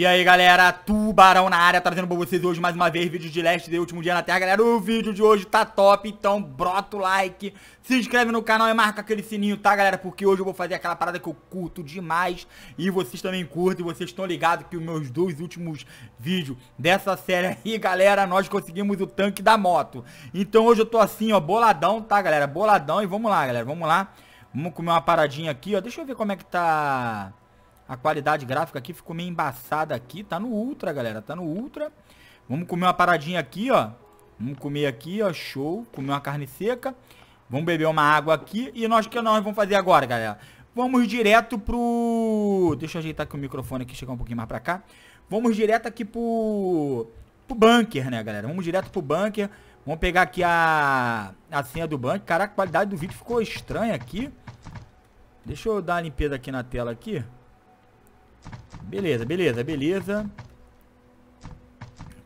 E aí galera, Tubarão na área, trazendo pra vocês hoje mais uma vez vídeo de Last Day, último dia na Terra Galera, o vídeo de hoje tá top, então brota o like, se inscreve no canal e marca aquele sininho, tá galera? Porque hoje eu vou fazer aquela parada que eu curto demais e vocês também curtem, vocês estão ligados que os meus dois últimos vídeos dessa série aí, galera, nós conseguimos o tanque da moto. Então hoje eu tô assim, ó, boladão, tá galera? Boladão e vamos lá, galera, vamos lá. Vamos comer uma paradinha aqui, ó, deixa eu ver como é que tá... A qualidade gráfica aqui ficou meio embaçada aqui. Tá no ultra, galera. Tá no ultra. Vamos comer uma paradinha aqui, ó. Vamos comer aqui, ó. Show. Comer uma carne seca. Vamos beber uma água aqui. E nós, que nós vamos fazer agora, galera? Vamos direto pro... Deixa eu ajeitar aqui o microfone aqui, chegar um pouquinho mais pra cá. Vamos direto aqui pro... Pro bunker, né, galera? Vamos direto pro bunker. Vamos pegar aqui a... A senha do bunker. Caraca, a qualidade do vídeo ficou estranha aqui. Deixa eu dar uma limpeza aqui na tela aqui. Beleza, beleza, beleza.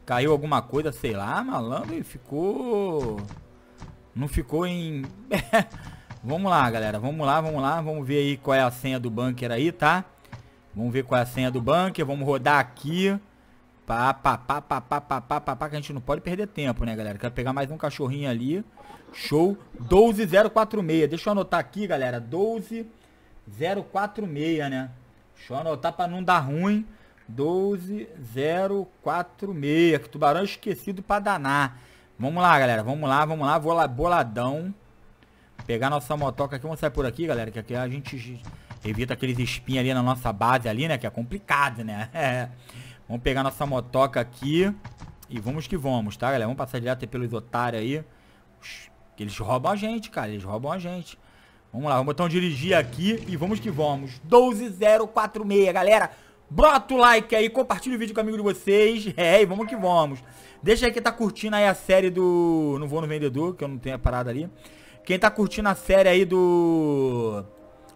Caiu alguma coisa, sei lá, malandro, e ficou... Não ficou em... vamos lá, galera, vamos lá, vamos lá, vamos ver aí qual é a senha do bunker aí, tá? Vamos ver qual é a senha do bunker, vamos rodar aqui. Pá, pá, pá, pá, pá, pá, pá, pá, pá, que a gente não pode perder tempo, né, galera? Quero pegar mais um cachorrinho ali. Show, 12046. Deixa eu anotar aqui, galera, 12046, né? Deixa eu anotar para não dar ruim. 12046. Que tubarão é esquecido para danar. Vamos lá, galera. Vamos lá, vamos lá. Vou lá, boladão. Pegar nossa motoca aqui. Vamos sair por aqui, galera. Que aqui a gente evita aqueles espinhos ali na nossa base ali, né? Que é complicado, né? É. Vamos pegar nossa motoca aqui. E vamos que vamos, tá, galera? Vamos passar direto pelos otários aí. Eles roubam a gente, cara. Eles roubam a gente. Vamos lá, vamos botar um dirigir aqui e vamos que vamos. 12046, galera. Bota o like aí, compartilha o vídeo com o amigo de vocês. É, e vamos que vamos. Deixa aí quem tá curtindo aí a série do... Não vou no vendedor, que eu não tenho a parada ali. Quem tá curtindo a série aí do...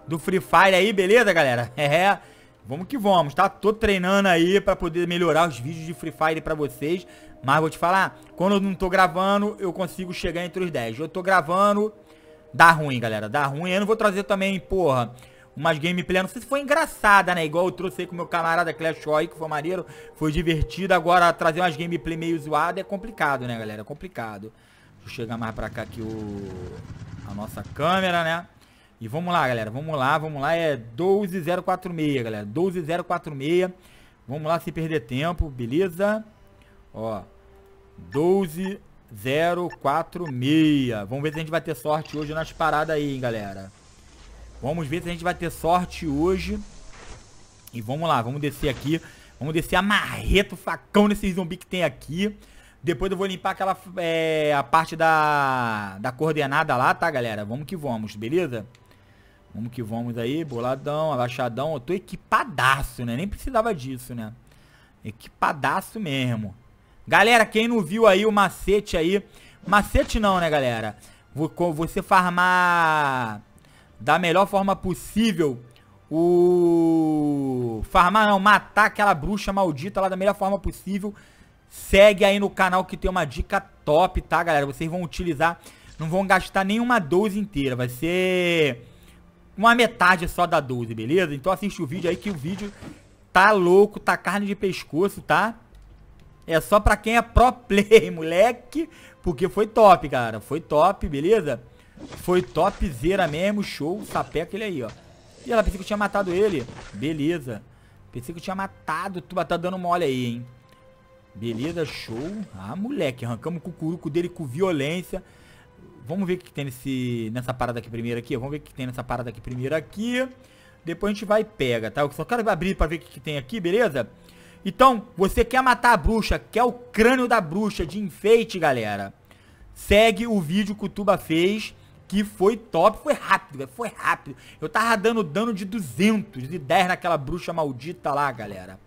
Do Free Fire aí, beleza, galera? É, vamos que vamos, tá? Tô treinando aí pra poder melhorar os vídeos de Free Fire pra vocês. Mas vou te falar, quando eu não tô gravando, eu consigo chegar entre os 10. Eu tô gravando... Dá ruim, galera, dá ruim. Eu não vou trazer também, porra, umas gameplay, não sei se foi engraçada, né? Igual eu trouxe aí com meu camarada Clash Roy, que foi maneiro, foi divertido. Agora, trazer umas gameplay meio zoada é complicado, né, galera? É complicado. Deixa eu chegar mais pra cá aqui o... a nossa câmera, né? E vamos lá, galera, vamos lá, vamos lá. É 12046, galera, 12046. Vamos lá, sem perder tempo, beleza? Ó, 12... 046. Vamos ver se a gente vai ter sorte hoje nas paradas aí, hein, galera. Vamos ver se a gente vai ter sorte hoje. E vamos lá, vamos descer aqui. Vamos descer a marreta, o facão nesse zumbi que tem aqui. Depois eu vou limpar aquela é, a parte da, da coordenada lá, tá, galera? Vamos que vamos, beleza? Vamos que vamos aí, boladão, abaixadão. Eu tô equipadaço, né? Nem precisava disso, né? Equipadaço mesmo. Galera, quem não viu aí o macete aí... Macete não, né, galera? Você farmar da melhor forma possível o... Farmar não, matar aquela bruxa maldita lá da melhor forma possível. Segue aí no canal que tem uma dica top, tá, galera? Vocês vão utilizar, não vão gastar nenhuma 12 inteira. Vai ser uma metade só da 12, beleza? Então assiste o vídeo aí que o vídeo tá louco, tá carne de pescoço, tá? É só pra quem é pro play, moleque. Porque foi top, cara. Foi top, beleza? Foi topzera mesmo. Show. Sapeca ele aí, ó. Ih, ela pensei que eu tinha matado ele. Beleza. Pensei que eu tinha matado. Tu tá dando mole aí, hein? Beleza, show. Ah, moleque. Arrancamos o cucuruco dele com violência. Vamos ver o que tem nesse, nessa parada aqui primeiro aqui. Vamos ver o que tem nessa parada aqui primeiro aqui. Depois a gente vai e pega, tá? Eu só quero abrir pra ver o que tem aqui, beleza? Beleza? Então, você quer matar a bruxa, quer o crânio da bruxa de enfeite, galera? Segue o vídeo que o Tuba fez, que foi top, foi rápido, foi rápido. Eu tava dando dano de 210 naquela bruxa maldita lá, galera.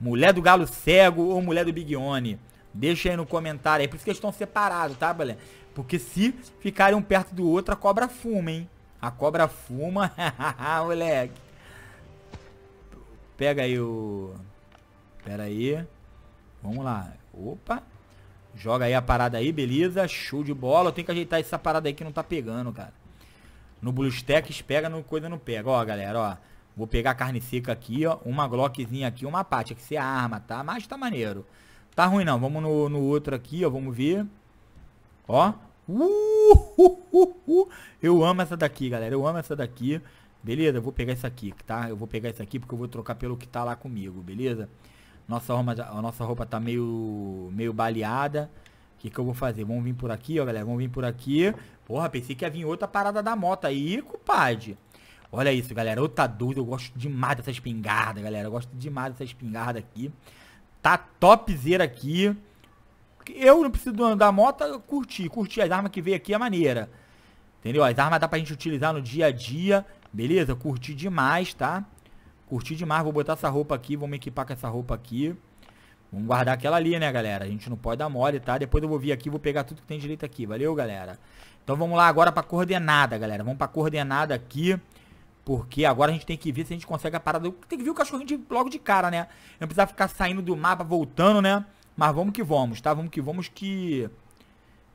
Mulher do galo cego ou mulher do Big One? Deixa aí no comentário, é por isso que eles estão separados, tá, galera? Porque se ficarem um perto do outro, a cobra fuma, hein? A cobra fuma, moleque. Pega aí o... Pera aí. Vamos lá. Opa. Joga aí a parada aí, beleza. Show de bola. Eu tenho que ajeitar essa parada aí que não tá pegando, cara. No BlueStacks pega, no coisa não pega. Ó, galera, ó. Vou pegar a carne seca aqui, ó. Uma Glockzinha aqui, uma Apache. Que você arma, tá? Mas tá maneiro. Tá ruim não. Vamos no, no outro aqui, ó. Vamos ver. Ó. Uh, uh, uh, uh, Eu amo essa daqui, galera. Eu amo essa daqui. Beleza? vou pegar isso aqui, tá? Eu vou pegar isso aqui porque eu vou trocar pelo que tá lá comigo, beleza? Nossa roupa, a nossa roupa tá meio, meio baleada. O que, que eu vou fazer? Vamos vir por aqui, ó, galera. Vamos vir por aqui. Porra, pensei que ia vir outra parada da moto aí, compadre. Olha isso, galera. Outra tá dúvida. Eu gosto demais dessa espingarda, galera. Eu gosto demais dessa espingarda aqui. Tá topzera aqui. Eu não preciso da moto, eu curti. Curti as armas que veio aqui, é maneira. Entendeu? As armas dá pra gente utilizar no dia a dia. Beleza? Curti demais, tá? Curti demais, vou botar essa roupa aqui, vou me equipar com essa roupa aqui. Vamos guardar aquela ali, né, galera? A gente não pode dar mole, tá? Depois eu vou vir aqui e vou pegar tudo que tem direito aqui. Valeu, galera? Então vamos lá agora pra coordenada, galera. Vamos pra coordenada aqui. Porque agora a gente tem que ver se a gente consegue a parada. Tem que ver o cachorrinho de, logo de cara, né? Não precisar ficar saindo do mapa, voltando, né? Mas vamos que vamos, tá? Vamos que vamos que...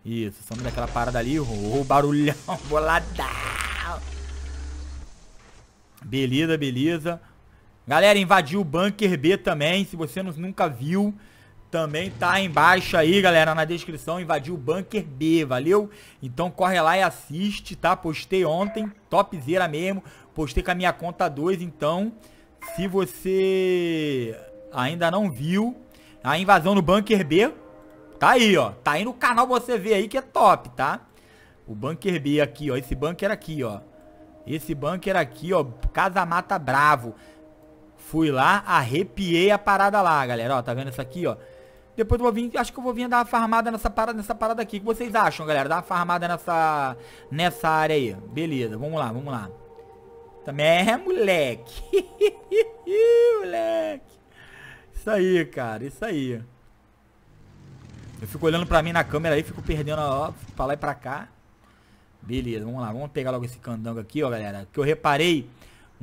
Isso, somos daquela parada ali. Ô, oh, barulhão, boladão. Beleza, beleza. Galera, invadiu o Bunker B também, se você nunca viu, também tá embaixo aí, galera, na descrição, invadiu o Bunker B, valeu? Então corre lá e assiste, tá? Postei ontem, topzera mesmo, postei com a minha conta 2, então, se você ainda não viu, a invasão no Bunker B, tá aí, ó, tá aí no canal você vê aí que é top, tá? O Bunker B aqui, ó, esse bunker aqui, ó, esse bunker aqui, ó, Casa Mata Bravo, Fui lá, arrepiei a parada lá, galera. Ó, tá vendo isso aqui, ó? Depois eu vou vir, acho que eu vou vir dar uma farmada nessa parada, nessa parada aqui. O que vocês acham, galera? Dar uma farmada nessa, nessa área aí. Beleza, vamos lá, vamos lá. Também é, moleque. moleque. Isso aí, cara, isso aí. Eu fico olhando pra mim na câmera aí, fico perdendo, ó, pra lá e pra cá. Beleza, vamos lá, vamos pegar logo esse candango aqui, ó, galera. Que eu reparei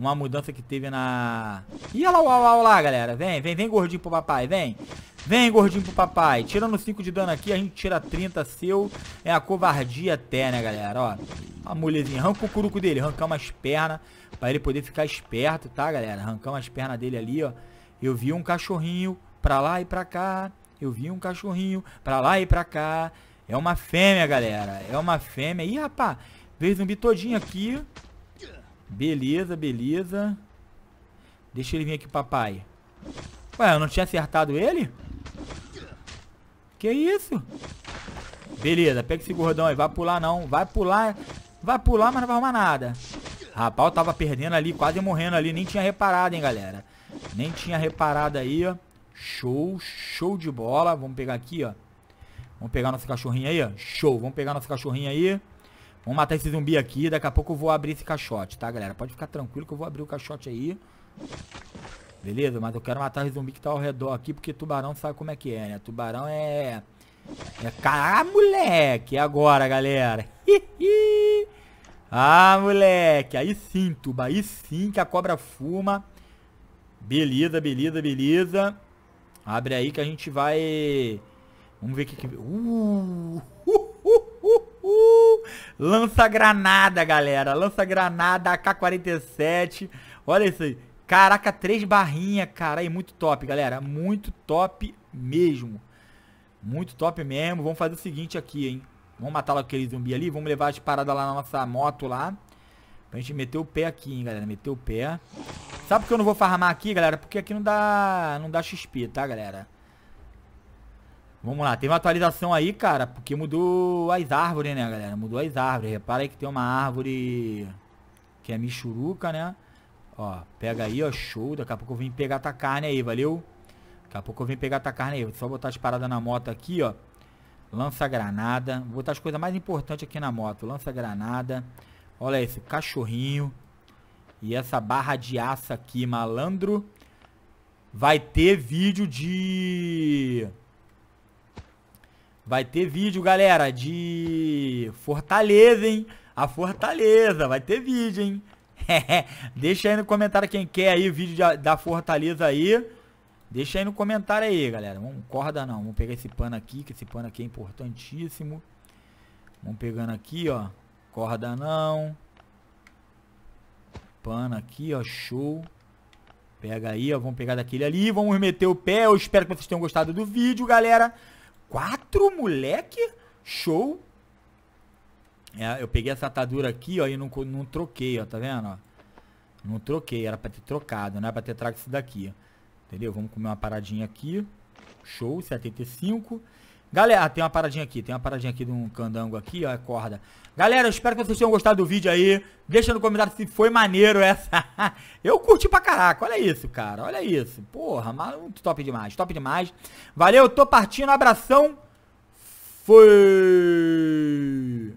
uma mudança que teve na... Ih, olha lá, olha lá, olha lá, galera. Vem, vem, vem gordinho pro papai, vem. Vem, gordinho pro papai. Tirando 5 de dano aqui, a gente tira 30 seu. É a covardia até, né, galera? Ó, a mulherzinha. Arranca o curuco dele, arrancamos as pernas. Pra ele poder ficar esperto, tá, galera? Arrancamos as pernas dele ali, ó. Eu vi um cachorrinho pra lá e pra cá. Eu vi um cachorrinho pra lá e pra cá. É uma fêmea, galera. É uma fêmea. Ih, rapá, veio zumbi todinho aqui. Beleza, beleza. Deixa ele vir aqui, papai. Ué, eu não tinha acertado ele? Que isso? Beleza, pega esse gordão aí. Vai pular não. Vai pular. Vai pular, mas não vai arrumar nada. Rapaz, eu tava perdendo ali, quase morrendo ali. Nem tinha reparado, hein, galera. Nem tinha reparado aí, ó. Show, show de bola. Vamos pegar aqui, ó. Vamos pegar nosso cachorrinho aí, ó. Show. Vamos pegar nosso cachorrinho aí. Vamos matar esse zumbi aqui. Daqui a pouco eu vou abrir esse caixote, tá, galera? Pode ficar tranquilo que eu vou abrir o caixote aí. Beleza? Mas eu quero matar o zumbi que tá ao redor aqui, porque tubarão sabe como é que é, né? Tubarão é... é... Ah, moleque! É agora, galera! Hihi! Ah, moleque! Aí sim, tuba! Aí sim que a cobra fuma. Beleza, beleza, beleza. Abre aí que a gente vai... Vamos ver o que... Uh! Lança granada, galera. Lança granada AK-47. Olha isso aí. Caraca, três barrinhas, cara. E muito top, galera. Muito top mesmo. Muito top mesmo. Vamos fazer o seguinte aqui, hein. Vamos matar lá aquele zumbi ali. Vamos levar as paradas lá na nossa moto lá. Pra gente meter o pé aqui, hein, galera. Meter o pé. Sabe por que eu não vou farmar aqui, galera? Porque aqui não dá, não dá XP, tá, galera? Vamos lá, teve uma atualização aí, cara, porque mudou as árvores, né, galera? Mudou as árvores. Repara aí que tem uma árvore que é michuruca, né? Ó, pega aí, ó, show. Daqui a pouco eu vim pegar tua carne aí, valeu? Daqui a pouco eu vim pegar tua carne aí. Vou só botar as paradas na moto aqui, ó. Lança granada. Vou botar as coisas mais importantes aqui na moto. Lança granada. Olha esse cachorrinho. E essa barra de aço aqui, malandro. Vai ter vídeo de Vai ter vídeo, galera, de Fortaleza, hein? A Fortaleza, vai ter vídeo, hein? Deixa aí no comentário quem quer aí vídeo de, da Fortaleza aí. Deixa aí no comentário aí, galera. Vamos corda não. Vamos pegar esse pano aqui, que esse pano aqui é importantíssimo. Vamos pegando aqui, ó. Corda não. Pano aqui, ó. Show. Pega aí, ó. Vamos pegar daquele ali. Vamos meter o pé. Eu espero que vocês tenham gostado do vídeo, galera. Quatro, moleque? Show! É, eu peguei essa atadura aqui, ó, e não, não troquei, ó, tá vendo? Ó? Não troquei, era pra ter trocado, né? Pra ter trago isso daqui, Entendeu? Vamos comer uma paradinha aqui. Show, 75. 75. Galera, tem uma paradinha aqui, tem uma paradinha aqui de um candango aqui, ó, é corda. Galera, eu espero que vocês tenham gostado do vídeo aí. Deixa no comentário se foi maneiro essa. eu curti pra caraca, olha isso, cara, olha isso. Porra, muito top demais, top demais. Valeu, tô partindo, abração. Fui!